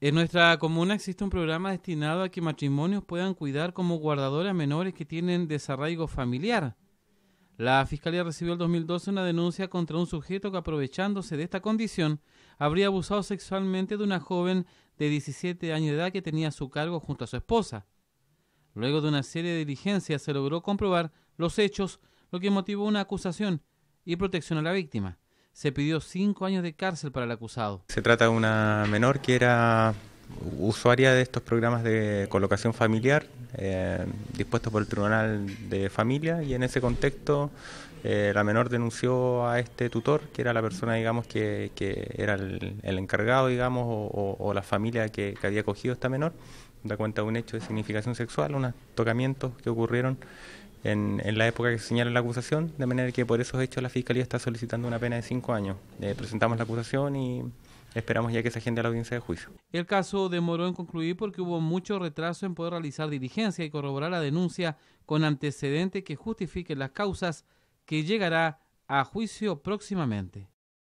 En nuestra comuna existe un programa destinado a que matrimonios puedan cuidar como guardadoras menores que tienen desarraigo familiar. La Fiscalía recibió el 2012 una denuncia contra un sujeto que aprovechándose de esta condición habría abusado sexualmente de una joven de 17 años de edad que tenía a su cargo junto a su esposa. Luego de una serie de diligencias se logró comprobar los hechos, lo que motivó una acusación y protección a la víctima se pidió cinco años de cárcel para el acusado. Se trata de una menor que era usuaria de estos programas de colocación familiar eh, dispuestos por el Tribunal de Familia y en ese contexto eh, la menor denunció a este tutor, que era la persona, digamos, que, era el, encargado, digamos, o, la familia que, había acogido esta menor, da cuenta de un hecho de significación sexual, unos tocamientos que ocurrieron en, la época que se señala la acusación, de manera que por esos hechos la Fiscalía está solicitando una pena de cinco años. Eh, presentamos la acusación y esperamos ya que se agende la audiencia de juicio. El caso demoró en concluir porque hubo mucho retraso en poder realizar diligencia y corroborar la denuncia con antecedentes que justifiquen las causas que llegará a juicio próximamente.